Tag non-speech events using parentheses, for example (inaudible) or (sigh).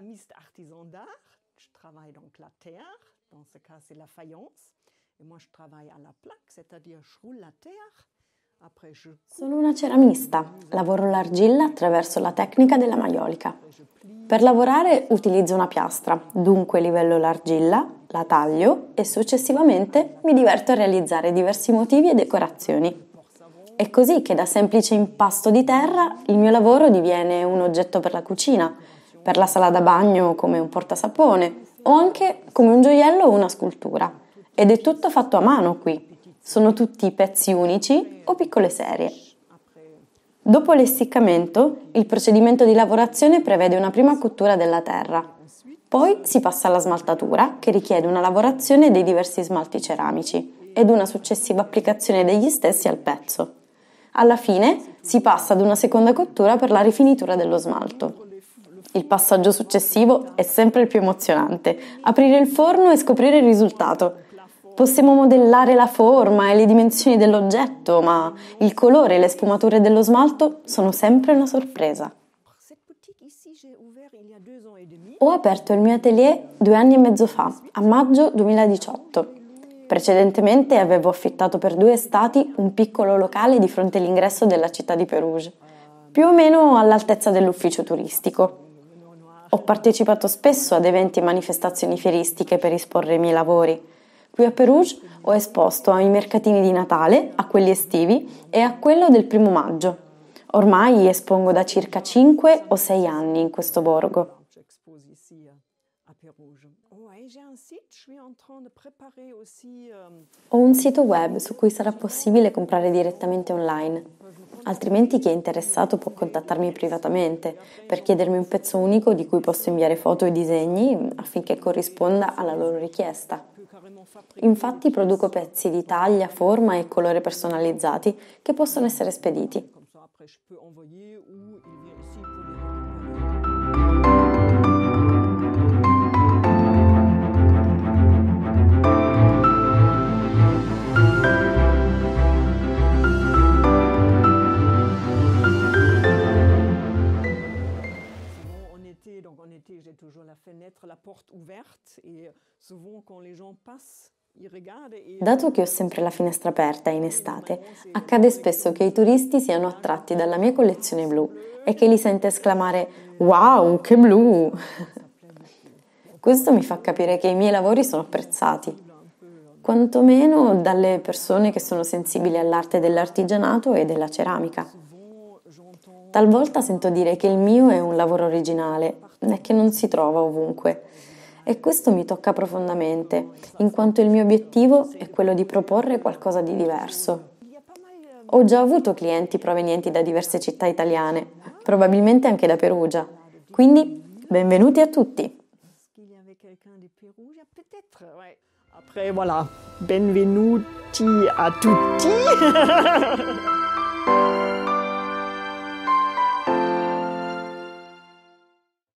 céramiste artisan d'art. Je travaille donc la terre, dans ce cas c'est la faïence. Et moi je travaille à la plaque, c'est-à-dire je roule la terre. Après je... Sono una ceramista, lavoro l'argilla attraverso la tecnica della maiolica. Per lavorare utilizzo una piastra, dunque livello l'argilla, la taglio e successivamente mi diverto a realizzare diversi motivi e decorazioni. È così che da semplice impasto di terra il mio lavoro diviene un oggetto per la cucina, per la sala da bagno come un portasapone o anche come un gioiello o una scultura. Ed è tutto fatto a mano qui. Sono tutti pezzi unici o piccole serie. Dopo l'essiccamento, il procedimento di lavorazione prevede una prima cottura della terra. Poi si passa alla smaltatura, che richiede una lavorazione dei diversi smalti ceramici ed una successiva applicazione degli stessi al pezzo. Alla fine si passa ad una seconda cottura per la rifinitura dello smalto. Il passaggio successivo è sempre il più emozionante, aprire il forno e scoprire il risultato. Possiamo modellare la forma e le dimensioni dell'oggetto, ma il colore e le sfumature dello smalto sono sempre una sorpresa. Ho aperto il mio atelier due anni e mezzo fa, a maggio 2018. Precedentemente avevo affittato per due estati un piccolo locale di fronte all'ingresso della città di Perugia, più o meno all'altezza dell'ufficio turistico. Ho partecipato spesso ad eventi e manifestazioni fieristiche per esporre i miei lavori. Qui a Perugia ho esposto ai mercatini di Natale, a quelli estivi e a quello del primo maggio. Ormai espongo da circa 5 o 6 anni in questo borgo. Ho un sito web su cui sarà possibile comprare direttamente online altrimenti chi è interessato può contattarmi privatamente per chiedermi un pezzo unico di cui posso inviare foto e disegni affinché corrisponda alla loro richiesta. Infatti produco pezzi di taglia, forma e colore personalizzati che possono essere spediti. été, j'ai toujours la fenêtre, la porte ouverte et euh, souvent quand les gens passent euh, Dato che ho sempre la finestra aperta in estate, accade spesso che i turisti siano attratti dalla mia collezione blu e che li sente esclamare Wow, che blu! Questo mi fa capire che i miei lavori sono apprezzati, quantomeno dalle persone che sono sensibili all'arte dell'artigianato e della ceramica. Talvolta sento dire che il mio è un lavoro originale e che non si trova ovunque. E questo mi tocca profondamente, in quanto il mio obiettivo è quello di proporre qualcosa di diverso. Ho già avuto clienti provenienti da diverse città italiane, probabilmente anche da Perugia. Quindi, benvenuti a tutti! Après, voilà, benvenuti a tutti! (laughs)